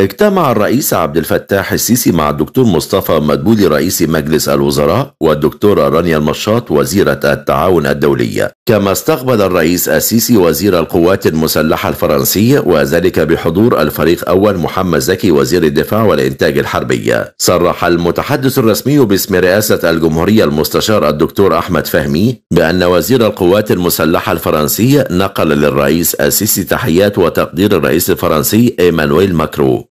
اجتمع الرئيس عبد الفتاح السيسي مع الدكتور مصطفى مدبولي رئيس مجلس الوزراء والدكتورة رانيا المشاط وزيرة التعاون الدولية كما استقبل الرئيس السيسي وزير القوات المسلحة الفرنسي وذلك بحضور الفريق أول محمد زكي وزير الدفاع والإنتاج الحربية صرح المتحدث الرسمي باسم رئاسة الجمهورية المستشار الدكتور أحمد فهمي بأن وزير القوات المسلحة الفرنسي نقل للرئيس السيسي تحيات وتقدير الرئيس الفرنسي إيمانويل ماكرو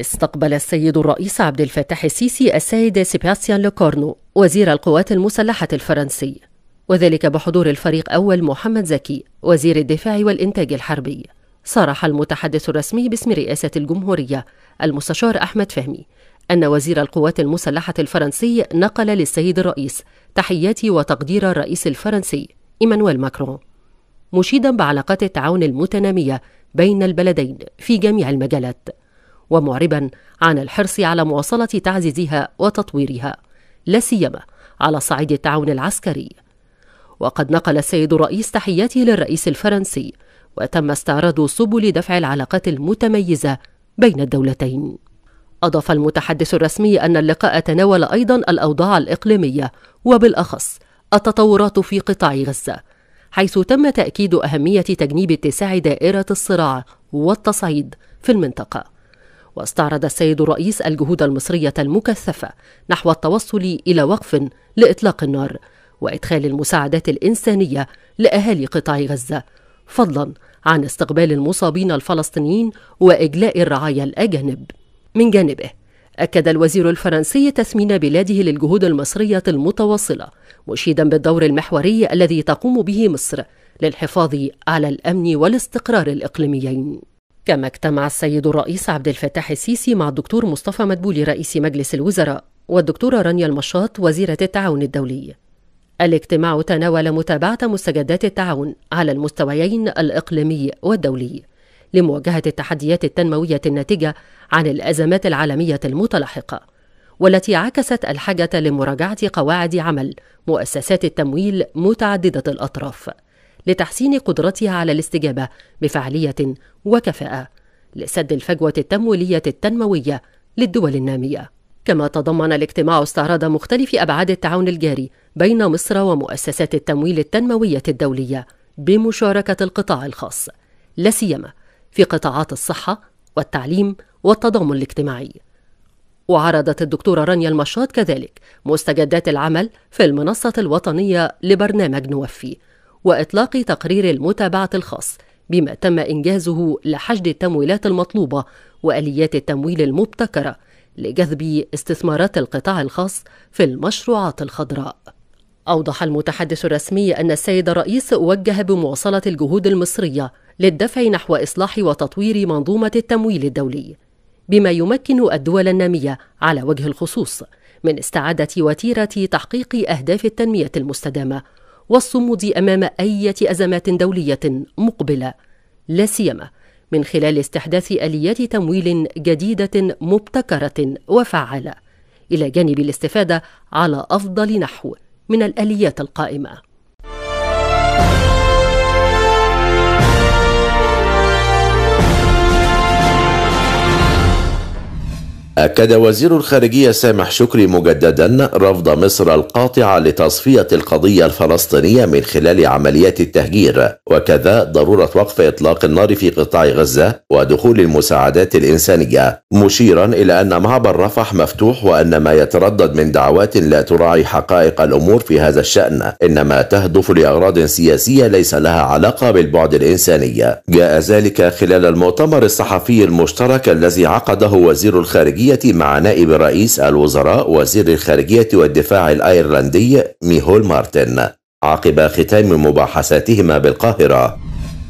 استقبل السيد الرئيس عبد الفتاح السيسي السيد سيباستيان لوكورنو وزير القوات المسلحة الفرنسي وذلك بحضور الفريق أول محمد زكي وزير الدفاع والإنتاج الحربي صرح المتحدث الرسمي باسم رئاسة الجمهورية المستشار أحمد فهمي أن وزير القوات المسلحة الفرنسي نقل للسيد الرئيس تحياتي وتقدير الرئيس الفرنسي إيمانويل ماكرون مشيدا بعلاقات التعاون المتنامية بين البلدين في جميع المجالات ومعربا عن الحرص على مواصلة تعزيزها وتطويرها لا سيما على صعيد التعاون العسكري وقد نقل السيد الرئيس تحياته للرئيس الفرنسي وتم استعراض سبل دفع العلاقات المتميزة بين الدولتين أضاف المتحدث الرسمي أن اللقاء تناول أيضا الأوضاع الإقليمية وبالأخص التطورات في قطاع غزة حيث تم تأكيد أهمية تجنيب اتساع دائرة الصراع والتصعيد في المنطقة واستعرض السيد الرئيس الجهود المصرية المكثفة نحو التوصل إلى وقف لإطلاق النار وإدخال المساعدات الإنسانية لأهالي قطاع غزة فضلا عن استقبال المصابين الفلسطينيين وإجلاء الرعايا الأجانب من جانبه أكد الوزير الفرنسي تثمين بلاده للجهود المصرية المتواصلة مشيدا بالدور المحوري الذي تقوم به مصر للحفاظ على الأمن والاستقرار الإقليميين كما اجتمع السيد الرئيس عبد الفتاح السيسي مع الدكتور مصطفى مدبولي رئيس مجلس الوزراء والدكتورة رانيا المشاط وزيرة التعاون الدولي الاجتماع تناول متابعة مستجدات التعاون على المستويين الإقليمي والدولي لمواجهة التحديات التنموية الناتجة عن الأزمات العالمية المتلاحقة والتي عكست الحاجة لمراجعة قواعد عمل مؤسسات التمويل متعددة الأطراف لتحسين قدرتها على الاستجابة بفعالية وكفاءة لسد الفجوة التمويلية التنموية للدول النامية. كما تضمن الاجتماع استعراض مختلف أبعاد التعاون الجاري بين مصر ومؤسسات التمويل التنموية الدولية بمشاركة القطاع الخاص، لا سيما في قطاعات الصحة والتعليم والتضامن الاجتماعي. وعرضت الدكتورة رانيا المشاط كذلك مستجدات العمل في المنصة الوطنية لبرنامج نوفي وإطلاق تقرير المتابعة الخاص بما تم إنجازه لحشد التمويلات المطلوبة وآليات التمويل المبتكرة لجذب استثمارات القطاع الخاص في المشروعات الخضراء أوضح المتحدث الرسمي أن السيد الرئيس وجه بمواصلة الجهود المصرية للدفع نحو إصلاح وتطوير منظومة التمويل الدولي بما يمكن الدول النامية على وجه الخصوص من استعادة وتيرة تحقيق أهداف التنمية المستدامة والصمود أمام أي أزمات دولية مقبلة لا سيما من خلال استحداث آليات تمويل جديدة مبتكرة وفعالة إلى جانب الاستفادة على أفضل نحو من الآليات القائمة أكد وزير الخارجية سامح شكري مجددا رفض مصر القاطع لتصفية القضية الفلسطينية من خلال عمليات التهجير وكذا ضرورة وقف إطلاق النار في قطاع غزة ودخول المساعدات الإنسانية مشيرا إلى أن معبر رفح مفتوح وأن ما يتردد من دعوات لا تراعي حقائق الأمور في هذا الشأن إنما تهدف لأغراض سياسية ليس لها علاقة بالبعد الإنساني جاء ذلك خلال المؤتمر الصحفي المشترك الذي عقده وزير الخارجية السعودية مع نائب رئيس الوزراء وزير الخارجية والدفاع الأيرلندي ميهول مارتن عقب ختام مباحثاتهما بالقاهرة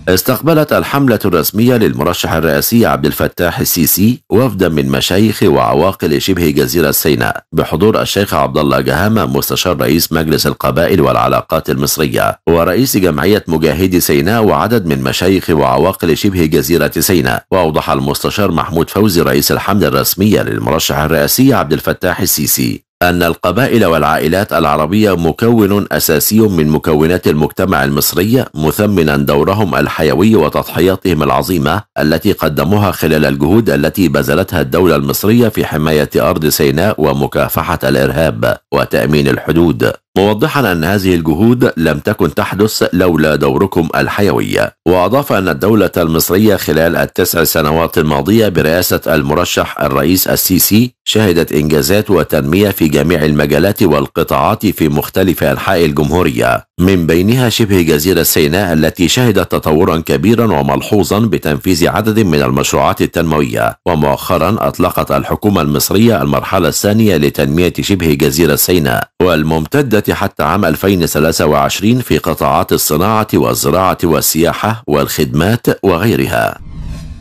استقبلت الحملة الرسمية للمرشح الرئاسي عبد الفتاح السيسي وفدا من مشايخ وعواقل شبه جزيرة سيناء بحضور الشيخ عبد الله جهامة مستشار رئيس مجلس القبائل والعلاقات المصرية ورئيس جمعية مجاهدي سيناء وعدد من مشايخ وعواقل شبه جزيرة سيناء وأوضح المستشار محمود فوزي رئيس الحملة الرسمية للمرشح الرئاسي عبد الفتاح السيسي أن القبائل والعائلات العربية مكون أساسي من مكونات المجتمع المصري مثمنا دورهم الحيوي وتضحياتهم العظيمة التي قدموها خلال الجهود التي بذلتها الدولة المصرية في حماية أرض سيناء ومكافحة الإرهاب وتأمين الحدود موضحا أن هذه الجهود لم تكن تحدث لولا دوركم الحيوي وأضاف أن الدولة المصرية خلال التسع سنوات الماضية برئاسة المرشح الرئيس السيسي شهدت إنجازات وتنمية في جميع المجالات والقطاعات في مختلف أنحاء الجمهورية من بينها شبه جزيرة سيناء التي شهدت تطورا كبيرا وملحوظا بتنفيذ عدد من المشروعات التنموية ومؤخرا أطلقت الحكومة المصرية المرحلة الثانية لتنمية شبه جزيرة سيناء والممتدة حتى عام 2023 في قطاعات الصناعة والزراعة والسياحة والخدمات وغيرها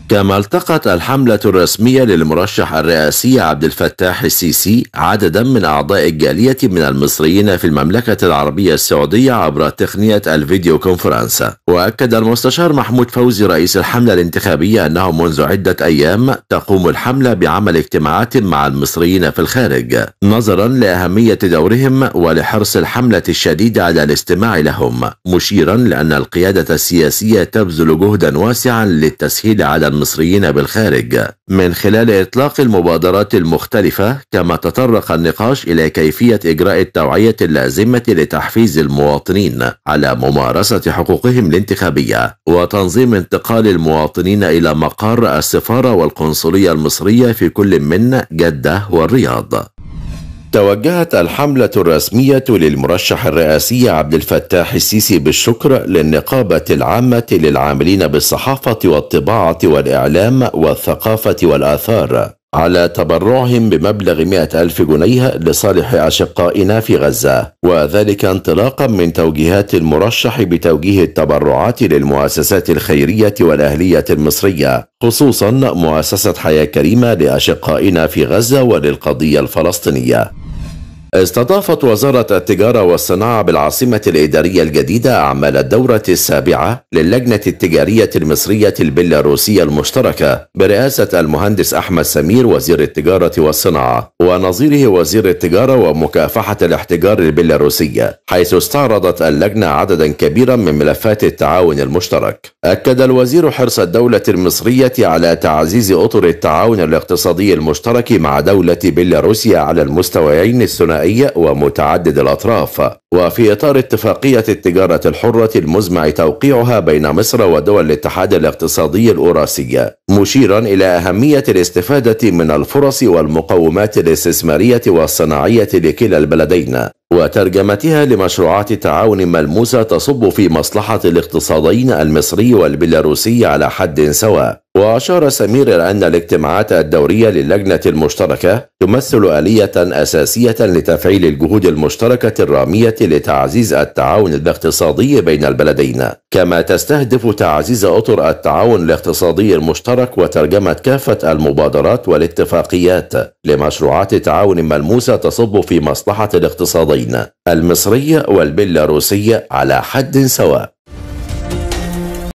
كما التقت الحملة الرسمية للمرشح الرئاسي عبد الفتاح السيسي عددا من أعضاء الجالية من المصريين في المملكة العربية السعودية عبر تقنية الفيديو كونفرنس وأكد المستشار محمود فوزي رئيس الحملة الانتخابية أنه منذ عدة أيام تقوم الحملة بعمل اجتماعات مع المصريين في الخارج نظرا لأهمية دورهم ولحرص الحملة الشديد على الاستماع لهم مشيرا لأن القيادة السياسية تبذل جهدا واسعا للتسهيل على المصريين بالخارج من خلال إطلاق المبادرات المختلفة كما تطرق النقاش إلى كيفية إجراء التوعية اللازمة لتحفيز المواطنين على ممارسة حقوقهم الانتخابية وتنظيم انتقال المواطنين إلى مقر السفارة والقنصلية المصرية في كل من جدة والرياض توجهت الحملة الرسمية للمرشح الرئاسي عبد الفتاح السيسي بالشكر للنقابة العامة للعاملين بالصحافة والطباعة والإعلام والثقافة والآثار على تبرعهم بمبلغ 100 ألف جنيه لصالح أشقائنا في غزة وذلك انطلاقا من توجيهات المرشح بتوجيه التبرعات للمؤسسات الخيرية والأهلية المصرية خصوصا مؤسسة حياة كريمة لأشقائنا في غزة وللقضية الفلسطينية استضافت وزارة التجارة والصناعة بالعاصمة الإدارية الجديدة أعمال الدورة السابعة للجنة التجارية المصرية البيلاروسية المشتركة برئاسة المهندس أحمد سمير وزير التجارة والصناعة ونظيره وزير التجارة ومكافحة الاحتجار البيلاروسية حيث استعرضت اللجنة عددا كبيرا من ملفات التعاون المشترك أكد الوزير حرص الدولة المصرية على تعزيز أطر التعاون الاقتصادي المشترك مع دولة بيلاروسيا على المستويين الثنائيين نهائي ومتعدد الأطراف وفي إطار اتفاقية التجارة الحرة المزمع توقيعها بين مصر ودول الاتحاد الاقتصادي الأوراسي مشيرا إلى أهمية الاستفادة من الفرص والمقومات الاستثمارية والصناعية لكلا البلدين وترجمتها لمشروعات تعاون ملموسة تصب في مصلحة الاقتصادين المصري والبيلاروسي على حد سواء وأشار سمير إلى أن الاجتماعات الدورية للجنة المشتركة تمثل آلية أساسية لتفعيل الجهود المشتركة الرامية لتعزيز التعاون الاقتصادي بين البلدين، كما تستهدف تعزيز أطر التعاون الاقتصادي المشترك وترجمة كافة المبادرات والاتفاقيات لمشروعات تعاون ملموسة تصب في مصلحة الاقتصادين المصري والبيلاروسي على حد سواء.